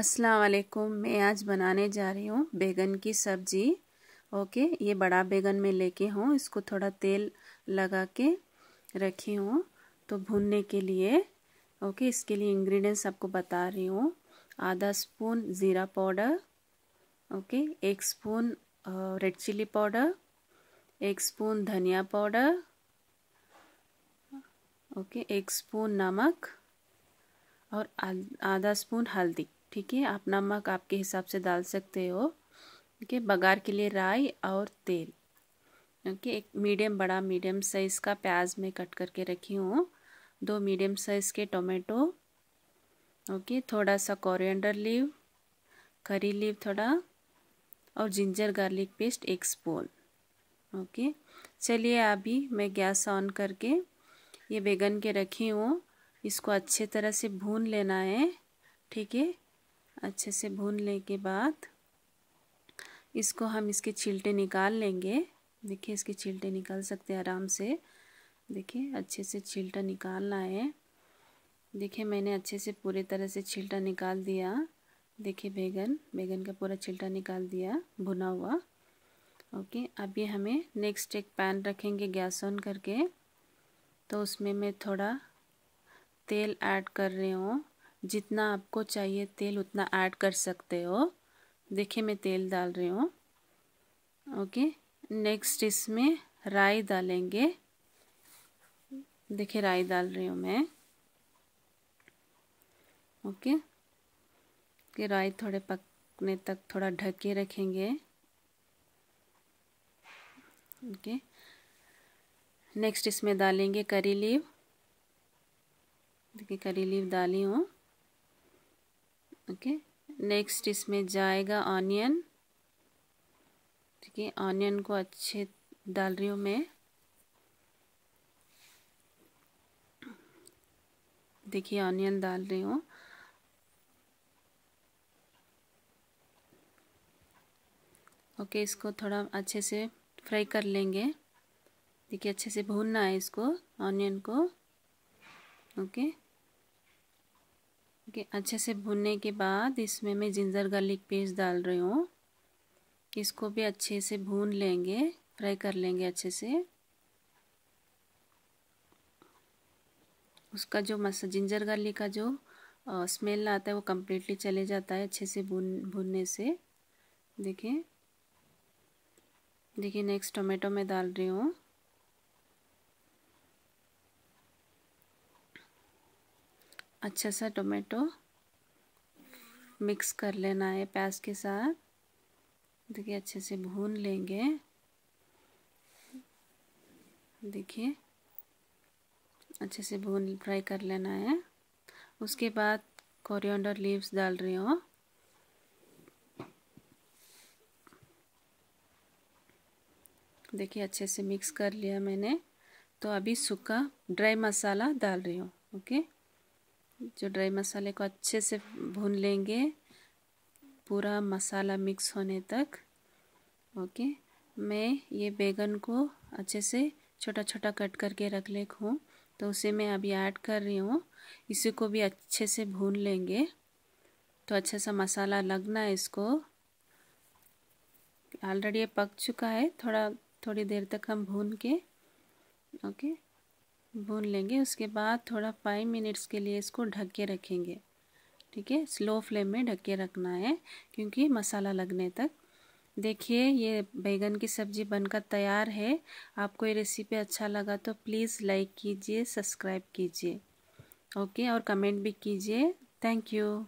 अस्सलाम वालेकुम मैं आज बनाने जा रही हूँ बैगन की सब्जी ओके ये बड़ा बैगन मैं लेके हूँ इसको थोड़ा तेल लगा के रखी हूँ तो भूनने के लिए ओके इसके लिए इंग्रेडिएंट्स आपको बता रही हूँ आधा स्पून ज़ीरा पाउडर ओके एक स्पून रेड चिली पाउडर एक स्पून धनिया पाउडर ओके एक स्पून नमक और आधा स्पून हल्दी ठीक है आप नमक आपके हिसाब से डाल सकते हो ठीक है बघार के लिए राई और तेल ओके एक मीडियम बड़ा मीडियम साइज़ का प्याज मैं कट करके रखी हूँ दो मीडियम साइज़ के टोमेटो ओके थोड़ा सा कोरिएंडर लीव करी लीव थोड़ा और जिंजर गार्लिक पेस्ट एक स्पून ओके चलिए अभी मैं गैस ऑन करके ये बैगन के रखी हूँ इसको अच्छे तरह से भून लेना है ठीक है अच्छे से भूनने के बाद इसको हम इसके छिलटे निकाल लेंगे देखिए इसके छिलटे निकाल सकते हैं आराम से देखिए अच्छे से छिलटा निकालना है देखिए मैंने अच्छे से पूरे तरह से छिलटा निकाल दिया देखिए बैगन बैगन का पूरा छिलटा निकाल दिया भुना हुआ ओके अब ये हमें नेक्स्ट एक पैन रखेंगे गैस ऑन करके तो उसमें मैं थोड़ा तेल ऐड कर रही हूँ जितना आपको चाहिए तेल उतना ऐड कर सकते हो देखिए मैं तेल डाल रही हूँ ओके नेक्स्ट इसमें राई डालेंगे देखिए राई डाल रही हूँ मैं ओके कि राई थोड़े पकने तक थोड़ा ढके रखेंगे ओके नेक्स्ट इसमें डालेंगे करी लीव देखिए करी लीव डाली हूँ ओके नेक्स्ट इसमें जाएगा ऑनियन ठीक है ऑनियन को अच्छे डाल रही हूँ मैं देखिए ऑनियन डाल रही हूँ ओके इसको थोड़ा अच्छे से फ्राई कर लेंगे देखिए अच्छे से भूनना है इसको ऑनियन को ओके कि अच्छे से भुनने के बाद इसमें मैं जिंजर गार्लिक पेस्ट डाल रही हूँ इसको भी अच्छे से भून लेंगे फ्राई कर लेंगे अच्छे से उसका जो मस जिंजर गार्लिक का जो आ, स्मेल आता है वो कम्प्लीटली चले जाता है अच्छे से भून भूनने से देखें देखिए नेक्स्ट टोमेटो में डाल रही हूँ अच्छे से टोमेटो मिक्स कर लेना है प्याज के साथ देखिए अच्छे से भून लेंगे देखिए अच्छे से भून फ्राई कर लेना है उसके बाद कोरिएंडर लीव्स डाल रही हूँ देखिए अच्छे से मिक्स कर लिया मैंने तो अभी सूखा ड्राई मसाला डाल रही हूँ ओके जो ड्राई मसाले को अच्छे से भून लेंगे पूरा मसाला मिक्स होने तक ओके मैं ये बैगन को अच्छे से छोटा छोटा कट करके रख ले हूँ तो उसे मैं अभी ऐड कर रही हूँ इसी को भी अच्छे से भून लेंगे तो अच्छा सा मसाला लगना है इसको ऑलरेडी ये पक चुका है थोड़ा थोड़ी देर तक हम भून के ओके भून लेंगे उसके बाद थोड़ा फाइव मिनट्स के लिए इसको ढक के रखेंगे ठीक है स्लो फ्लेम में ढक के रखना है क्योंकि मसाला लगने तक देखिए ये बैगन की सब्ज़ी बनकर तैयार है आपको ये रेसिपी अच्छा लगा तो प्लीज़ लाइक कीजिए सब्सक्राइब कीजिए ओके और कमेंट भी कीजिए थैंक यू